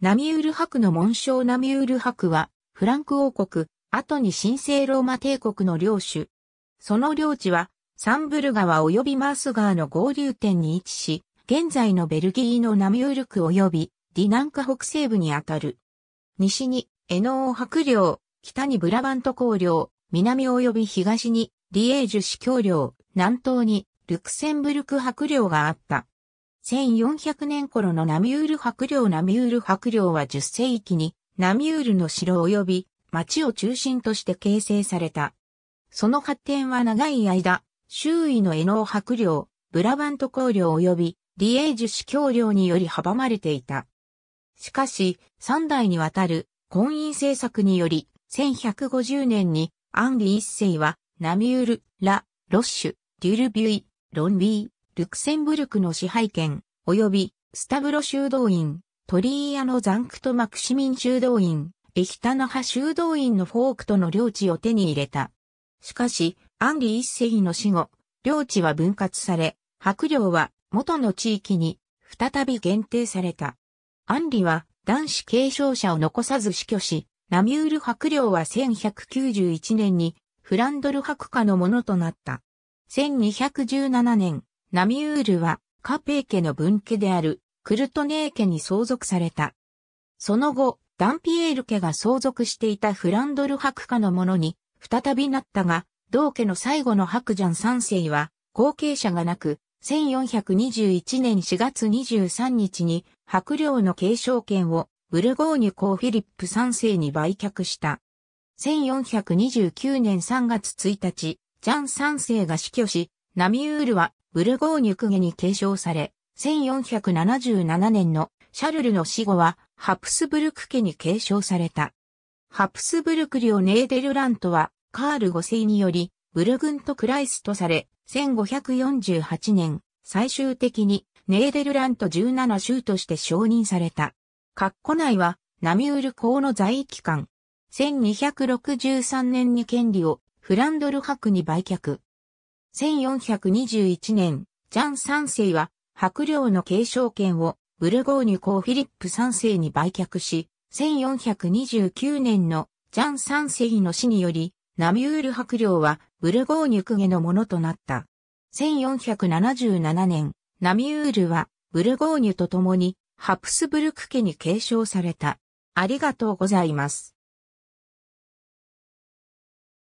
ナミュール博の紋章ナミュール博は、フランク王国、後に神聖ローマ帝国の領主。その領地は、サンブル川及びマース川の合流点に位置し、現在のベルギーのナミュール区及び、ディナンカ北西部にあたる。西に、エノー伯領、北にブラバント公領、南及び東に、リエージュ司教領、南東に、ルクセンブルク伯領があった。1400年頃のナミュール伯領ナミュール伯領は10世紀にナミュールの城及び町を中心として形成された。その発展は長い間、周囲のエノー伯領、ブラバント公領及びリエージュ司教領により阻まれていた。しかし、3代にわたる婚姻政策により、1150年にアンリ一世はナミュール、ラ、ロッシュ、デュルビュイ、ロンビー、ルクセンブルクの支配権、及び、スタブロ修道院、トーヤノ・のンクト・マクシミン修道院、エヒタナハ修道院のフォークとの領地を手に入れた。しかし、アンリ一世の死後、領地は分割され、白領は元の地域に再び限定された。アンリは男子継承者を残さず死去し、ナミュール白領は1191年にフランドル白化のものとなった。1217年、ナミュールはカペー家の分家であるクルトネー家に相続された。その後、ダンピエール家が相続していたフランドル博家のものに再びなったが、同家の最後の白ジャン三世は後継者がなく、1421年4月23日に白領の継承権をブルゴーニュ公フィリップ3世に売却した。1429年3月1日、ジャン3世が死去し、ナミウールはブルゴーニュクゲに継承され、1477年のシャルルの死後はハプスブルク家に継承された。ハプスブルク領ネーデルラントはカール5世によりブルグント・クライスとされ、1548年、最終的にネーデルラント17州として承認された。括弧内はナミュール公の在位期間。1263年に権利をフランドル博に売却。1421年、ジャン三世は白領の継承権をブルゴーニュ公フィリップ三世に売却し、1429年のジャン三世の死により、ナミュール白領はブルゴーニュ公家のものとなった。1477年、ナミュールはブルゴーニュと共にハプスブルク家に継承された。ありがとうございます。